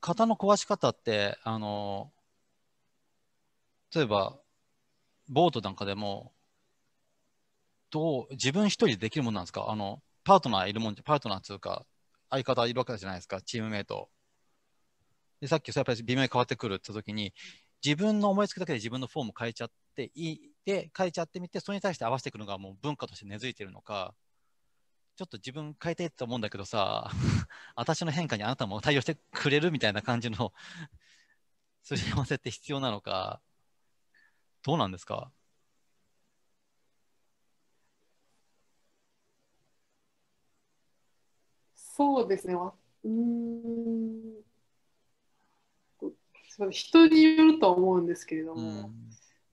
型の壊し方ってあの例えばボートなんかでもどう自分一人でできるものなんですかあのパートナーいるもんパートナーというか相方いるわけじゃないですかチームメイトでさっきそやっぱり微妙に変わってくるって時に自分の思いつくだけで自分のフォーム変えちゃっていいで変えちゃってみてそれに対して合わせていくのがもう文化として根付いてるのかちょっと自分変えてって思うんだけどさ、私の変化にあなたも対応してくれるみたいな感じの すり合わせって必要なのか、どうなんですかそうですね、うん、人によると思うんですけれども、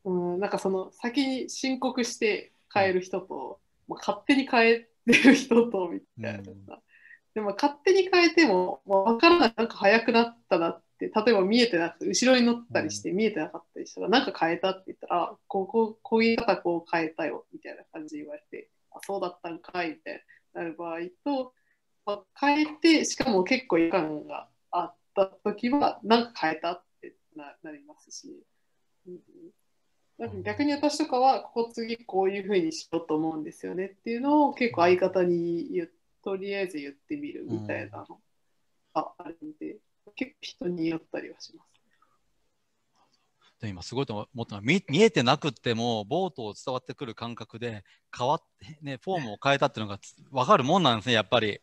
うん、うんなんかその先に申告して変える人と、まあ、勝手に変え出る人とみたいな、うん、でも勝手に変えても分からないなんか早くなったなって例えば見えてなくて後ろに乗ったりして見えてなかったりしたら、うん、なんか変えたって言ったらこうここういう方こう変えたよみたいな感じで言われてあそうだったんかいみたいななる場合と、まあ、変えてしかも結構違和感があった時はなんか変えたってななりますし。うん逆に私とかはここ次こういうふうにしようと思うんですよねっていうのを結構相方に言とりあえず言ってみるみたいなのがあるんで、結構人によったりはします。で今すごいと思ったのは見見えてなくてもボートを伝わってくる感覚で変わってねフォームを変えたっていうのが分かるもんなんですねやっぱり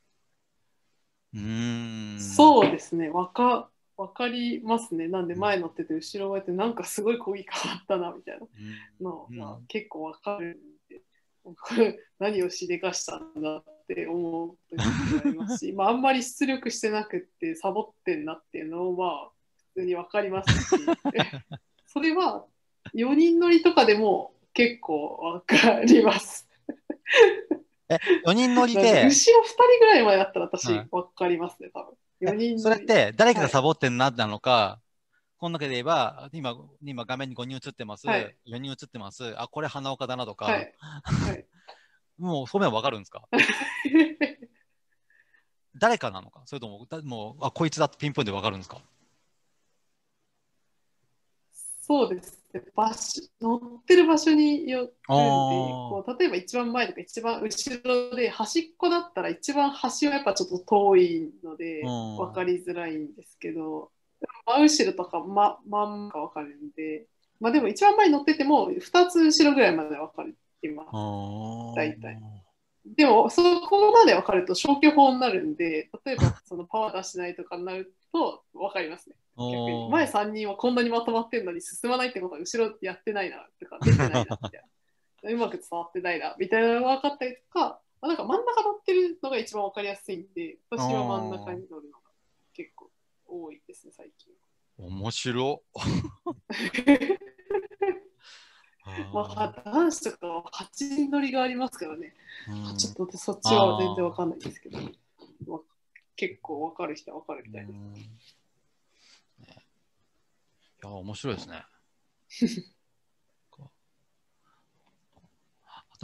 うんそうですねわか分かりますねなんで前乗ってて後ろをやってなんかすごい漕ぎ変わったなみたいなのあ、結構分かるんで、何をしでかしたんだって思う時がありますし、まあ、あんまり出力してなくってサボってんなっていうのは普通に分かりますし それは4人乗りとかでも結構分かりますえ4人乗りで後ろ2人ぐらいまでだったら私分かりますね、はい、多分それって誰かがサボってんななのか、はい、この中で言えば、今、今画面に5人映ってます、はい、4人映ってます、あ、これ花岡だなとか、はい、もうそうめんわかるんですか 誰かなのかそれとも、もう、あ、こいつだってピンポイントでわかるんですかそうです場所乗ってる場所によってこう例えば一番前とか一番後ろで端っこだったら一番端はやっぱちょっと遠いので分かりづらいんですけど真後ろとか真真ん中分かるんで、まあ、でも一番前に乗ってても2つ後ろぐらいまで分かます。大体。でもそこまで分かると消去法になるんで例えばそのパワー出しないとかになると分かりますね。前3人はこんなにまとまってんのに進まないってことは後ろやってないなとか出てないなみたいな うまく伝わってないなみたいなのが分かったりとか、まあ、なんか真ん中乗ってるのが一番分かりやすいんで私は真ん中に乗るのが結構多いですね最近。面白 まあ、男子とかは8人乗りがありますからね、うん、ちょっとそっちは全然わかんないですけど、まあ、結構わかる人はわかるみたいです。や、面白いですね。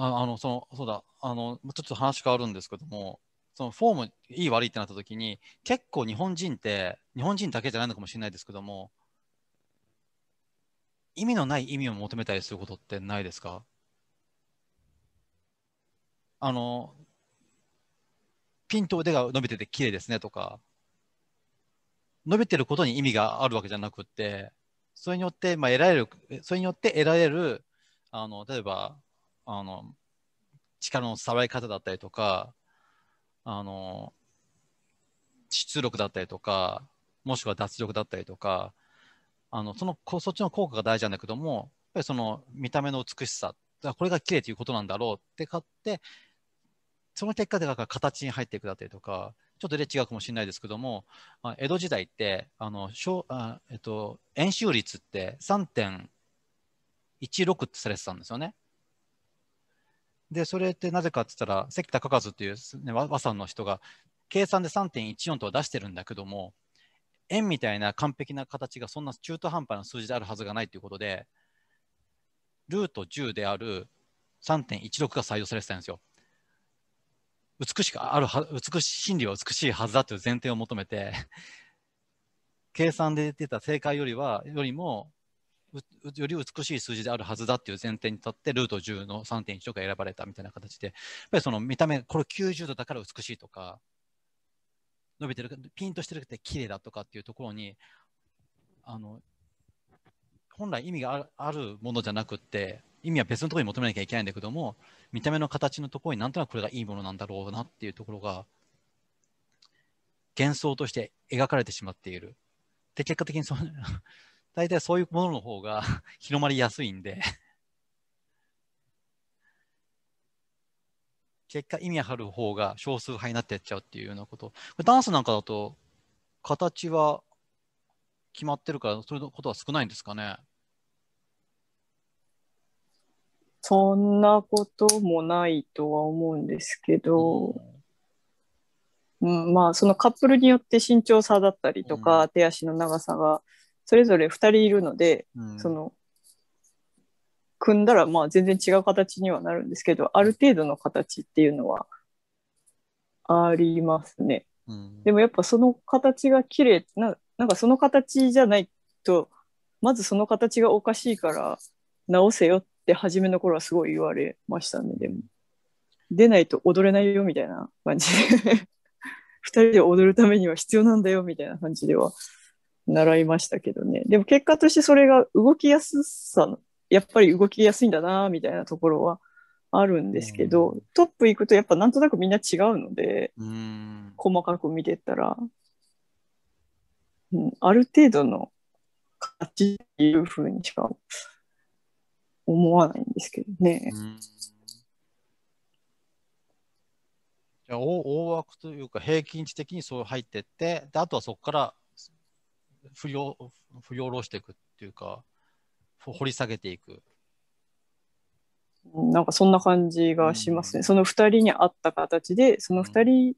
ああの、その、そうだ、あの、ちょっと話変わるんですけども、そのフォームいい悪いってなった時に、結構日本人って、日本人だけじゃないのかもしれないですけども、意味のない意味を求めたりすることってないですかあの、ピンと腕が伸びてて綺麗ですねとか、伸びてることに意味があるわけじゃなくて、それによって、まあ、得られる、それによって得られる、あの、例えば、あの、力のさわり方だったりとか、あの、出力だったりとか、もしくは脱力だったりとか、あの、その、そっちの効果が大事なんだけども、やっぱりその見た目の美しさ、これが綺麗ということなんだろうって買って、その結果でだから形に入っていくだったりとか、ちょっと例違うかもしれないですけども、まあ、江戸時代ってあのあ、えっと、円周率って3.16ってされてたんですよね。でそれってなぜかって言ったら関高和という、ね、和さんの人が計算で3.14とは出してるんだけども円みたいな完璧な形がそんな中途半端な数字であるはずがないということでルート10である3.16が採用されてたんですよ。美しくあるは、美しい、真理は美しいはずだという前提を求めて、計算で出た正解よりは、よりも、より美しい数字であるはずだっていう前提に立って、ルート10の3.1とか選ばれたみたいな形で、やっぱりその見た目、これ90度だから美しいとか、伸びてる、ピンとしてるって綺麗だとかっていうところに、あの、本来意味があるものじゃなくって、意味は別のところに求めなきゃいけないんだけども見た目の形のところになんとなくこれがいいものなんだろうなっていうところが幻想として描かれてしまっている。で結果的にそ 大体そういうものの方が 広まりやすいんで結果意味ある方が少数派になっていっちゃうっていうようなこと。ダンスなんかだと形は決まってるから、そういうことは少ないんですかね。そんなこともないとは思うんですけど、うん、うん、まあそのカップルによって身長差だったりとか、うん、手足の長さがそれぞれ2人いるので、うん、その組んだらまあ全然違う形にはなるんですけどある程度の形っていうのはありますね。でもやっぱその形が綺麗ななんかその形じゃないとまずその形がおかしいから直せよっって初めの頃はすごい言われましたねでも出ないと踊れないよみたいな感じで2 人で踊るためには必要なんだよみたいな感じでは習いましたけどねでも結果としてそれが動きやすさやっぱり動きやすいんだなみたいなところはあるんですけど、うん、トップ行くとやっぱなんとなくみんな違うので、うん、細かく見てたら、うん、ある程度の価値っていうふうにしか思わないんですけどね。じゃあ大大枠というか平均値的にそう入ってってであとはそこから振りを振り下ろしていくっていうか掘り下げていく。なんかそんな感じがしますね。うん、その2人に合った形でその2人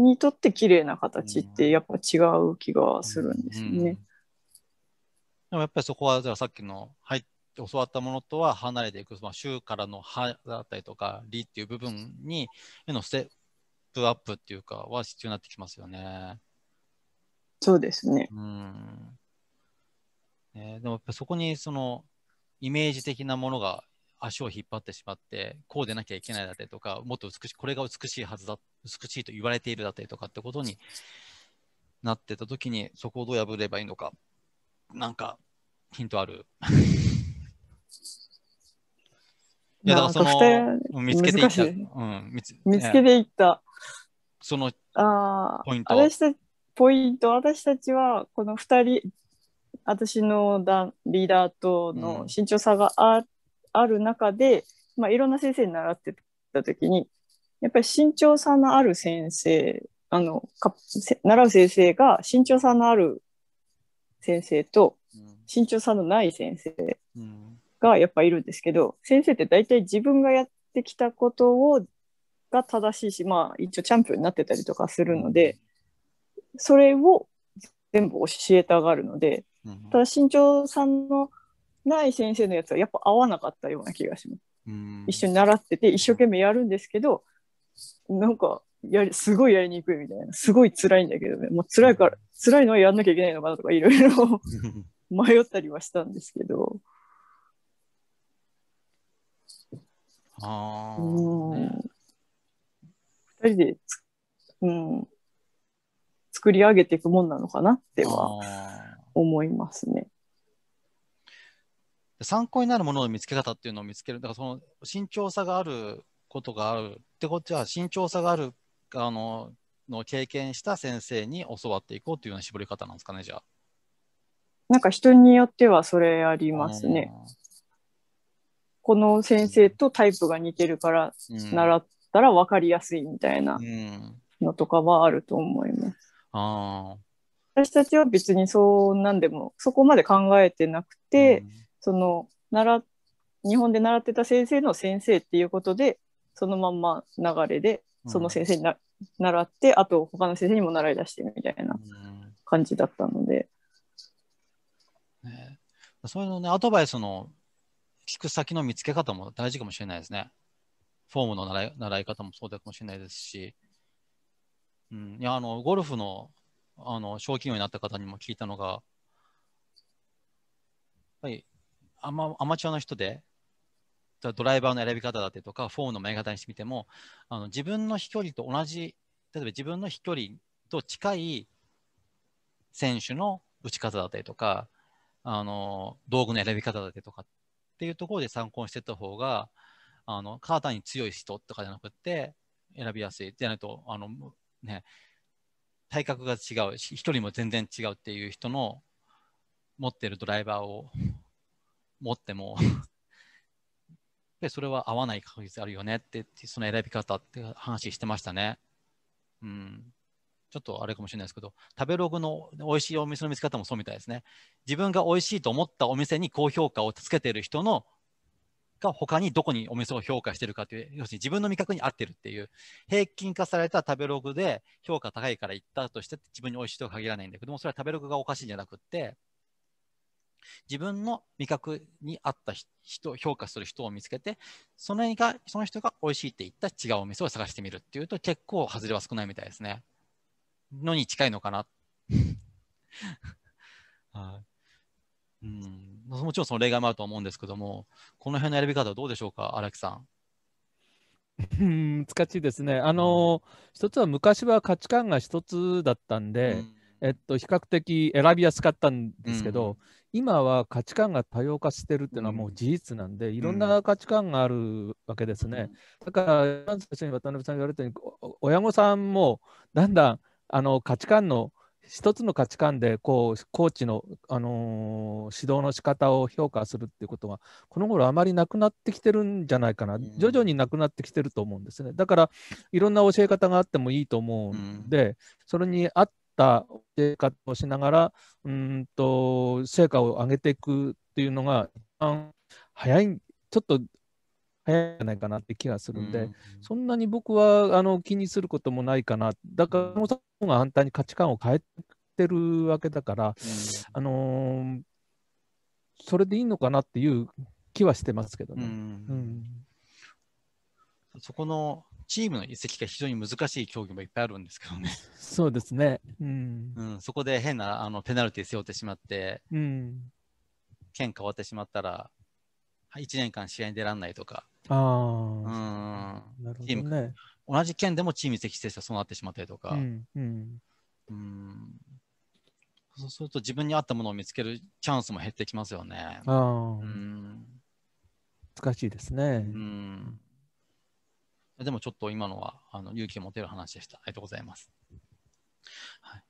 にとって綺麗な形ってやっぱ違う気がするんですよね。うんうん、でもやっぱりそこはじゃあさっきの入っ教わったものとは離れていく、まあ、週からの派だったりとか、理っていう部分にへのステップアップっていうかは必要になってきますよね。そうですね。うん。ね、でもやっぱそこにそのイメージ的なものが足を引っ張ってしまって、こうでなきゃいけないだったりとか、もっと美しい、これが美しいはずだ、美しいと言われているだったりとかってことになってた時に、そこをどう破ればいいのか、なんかヒントある。いや、だからその、見つけていった。うん、見つけていった。そのポイントあ私たポイント、私たちはこの2人、私のだリーダーとの身長差があうん、ある中で、まあ、いろんな先生に習ってた時に、やっぱり身長差のある先生、あのか習う先生が身長差のある先生と身長差のない先生がやっぱいるんですけど先生って大体自分がやってきたことをが正しいしまあ一応チャンピオンになってたりとかするのでそれを全部教えたがるのでただ身長さんのない先生のやつはやっぱ合わなかったような気がします。一緒に習ってて一生懸命やるんですけどなんかやりすごいやりにくいみたいなすごい辛いんだけどねもう辛いから辛いのはやんなきゃいけないのかなとかいろいろ 迷ったりはしたんですけど。ああ。うん。二人でうん、作り上げていくもんなのかなっては思いますね。参考になるものの見つけ方っていうのを見つける。だからその慎重さがあることがあるってことは慎重さがあるあのの経験した先生に教わっていこうというような絞り方なんですかねじゃあ。なんか人によってはそれありますね。この先生とタイプが似てるから習ったら分かりやすいみたいなのとかはあると思います。あ私たちは別にそうなんでもそこまで考えてなくて、うん、その習日本で習ってた先生の先生っていうことでそのまんま流れでその先生にな、うん、習ってあと他の先生にも習い出してみたいな感じだったので。うんね、そういうのねアドバイスの聞く先の見つけ方も大事かもしれないですね。フォームの習い習い方もそうだかもしれないですし、うん、いやあのゴルフのあの賞金王になった方にも聞いたのが、はい、アマアマチュアの人で、ドライバーの選び方だったりとか、フォームの前方にしてみても、あの自分の飛距離と同じ、例えば自分の飛距離と近い選手の打ち方だったりとか、あの道具の選び方だったりとかっっていうところで参考にしてた方が、あの、カーターに強い人とかじゃなくて、選びやすい。じゃないと、あの、ね、体格が違うし、一人も全然違うっていう人の持ってるドライバーを持っても それは合わない確率あるよねって、その選び方って話してましたね。うん。ちょっとあれかもしれないですけど、食べログの美味しいお店の見つけ方もそうみたいですね。自分が美味しいと思ったお店に高評価をつけている人のが他にどこにお店を評価してるかという、要するに自分の味覚に合ってるっていう、平均化された食べログで評価高いから行ったとして自分に美味しいとは限らないんだけども、それは食べログがおかしいんじゃなくって、自分の味覚に合った人、評価する人を見つけて、そのがその人が美味しいって言った違うお店を探してみるっていうと結構外れは少ないみたいですね。のに近いのかな。はい、うん、もちろんその例外もあると思うんですけども、この辺の選び方はどうでしょうか、荒木さん。難しいですね。あの、一つは昔は価値観が一つだったんで、うん、えっと、比較的選びやすかったんですけど、うん、今は価値観が多様化してるっていうのはもう事実なんで、うん、いろんな価値観があるわけですね。だから、最初に渡辺さんが言われたように、親御さんもだんだんあの価値観の一つの価値観でこうコーチの、あのー、指導の仕方を評価するっていうことがこの頃あまりなくなってきてるんじゃないかな徐々になくなってきてると思うんですねだからいろんな教え方があってもいいと思うんで、うん、それに合った教え方をしながらうんと成果を上げていくっていうのが一番早いちょっと早いんじゃないかなって気がするんで、うん、そんなに僕はあの気にすることもないかな、だから、そのが反対に価値観を変えてるわけだから、うん、あのー、それでいいのかなっていう気はしてますけどね。うん、そこのチームの移籍が非常に難しい競技もいっぱいあるんですけどね。そうですね。うん。うん、そこで変なあのペナルティー背負ってしまって、うん。剣変わってしまったら、1年間試合に出らんないとか、ああ、なるほど、ね、同じ県でもチーム適正者そうなってしまったりとか、うん、うんうん、そうすると自分に合ったものを見つけるチャンスも減ってきますよね。あうん、難しいですね、うん。でもちょっと今のはあの勇気を持てる話でした。ありがとうございます。はい、